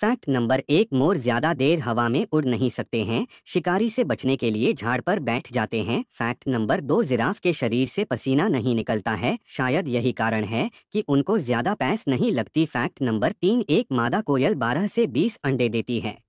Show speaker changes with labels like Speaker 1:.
Speaker 1: fact number एक मोर ज्यादा देर हवा में उड़ नहीं सकते हैं शिकारी से बचने के लिए झाड़ पर बैठ जाते हैं फैक्ट नंबर दो जिराफ के शरीर से पसीना नहीं निकलता है शायद यही कारण है कि उनको ज्यादा पैस नहीं लगती फैक्ट नंबर तीन एक मादा कोयल बारह से बीस अंडे देती है